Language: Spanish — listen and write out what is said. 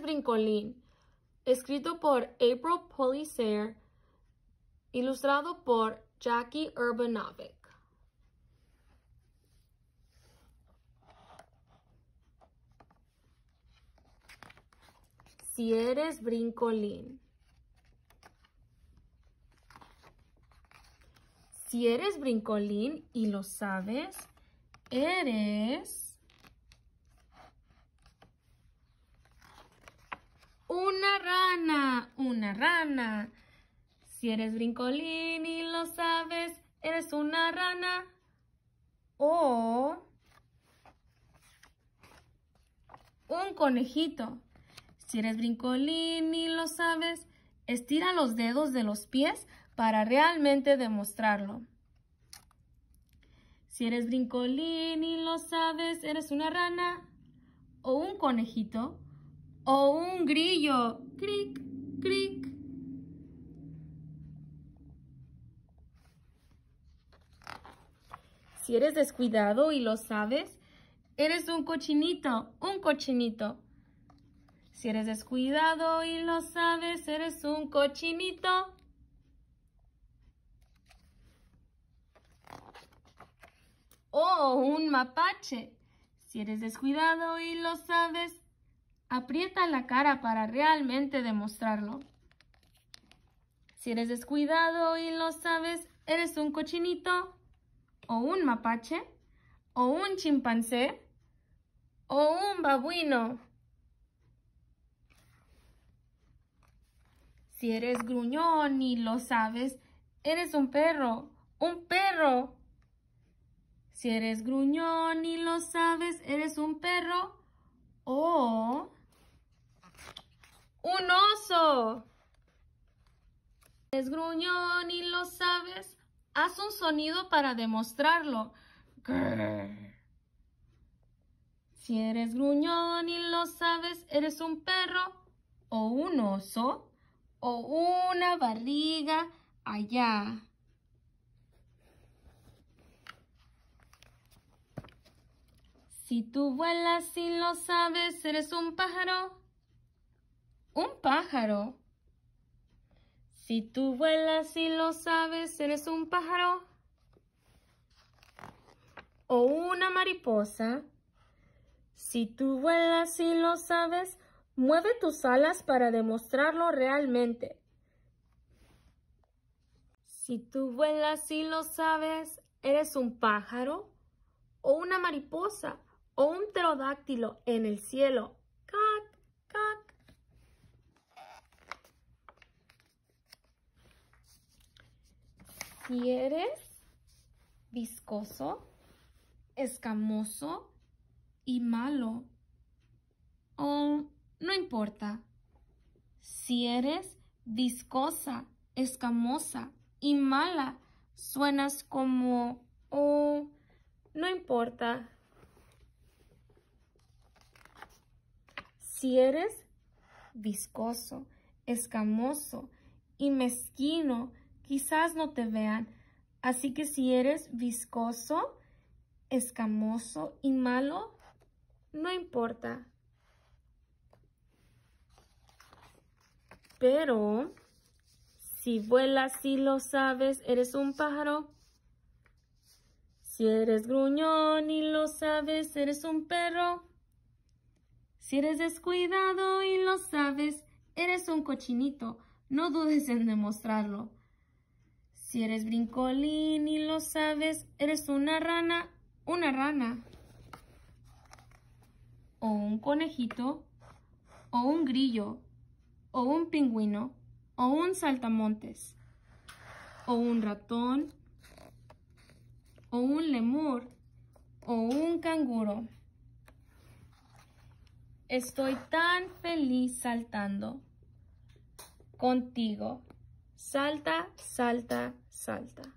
Brincolín, escrito por April Polisair, ilustrado por Jackie Urbanovic. Si eres brincolín. Si eres brincolín y lo sabes, eres Una rana, una rana. Si eres brincolín y lo sabes, eres una rana. O un conejito. Si eres brincolín y lo sabes, estira los dedos de los pies para realmente demostrarlo. Si eres brincolín y lo sabes, eres una rana o un conejito o un grillo, cric, cric. Si eres descuidado y lo sabes, eres un cochinito, un cochinito. Si eres descuidado y lo sabes, eres un cochinito. O un mapache. Si eres descuidado y lo sabes, Aprieta la cara para realmente demostrarlo. Si eres descuidado y lo sabes, eres un cochinito, o un mapache, o un chimpancé, o un babuino. Si eres gruñón y lo sabes, eres un perro, un perro. Si eres gruñón y lo sabes, eres un perro o... ¡Un oso! eres gruñón y lo sabes. Haz un sonido para demostrarlo. Si eres gruñón y lo sabes, eres un perro o un oso o una barriga allá. Si tú vuelas y lo sabes, eres un pájaro un pájaro. Si tú vuelas y lo sabes, eres un pájaro. O una mariposa. Si tú vuelas y lo sabes, mueve tus alas para demostrarlo realmente. Si tú vuelas y lo sabes, eres un pájaro o una mariposa o un pterodáctilo en el cielo. Cac, cac. Si eres viscoso, escamoso y malo. Oh, no importa. Si eres viscosa, escamosa y mala, suenas como oh, no importa. Si eres viscoso, escamoso y mezquino, quizás no te vean. Así que si eres viscoso, escamoso y malo, no importa. Pero si vuelas, y lo sabes, eres un pájaro. Si eres gruñón y lo sabes, eres un perro. Si eres descuidado y lo sabes, eres un cochinito. No dudes en demostrarlo. Si eres brincolín y lo sabes, eres una rana, una rana. O un conejito, o un grillo, o un pingüino, o un saltamontes, o un ratón, o un lemur, o un canguro. Estoy tan feliz saltando contigo. Salta, salta, salta.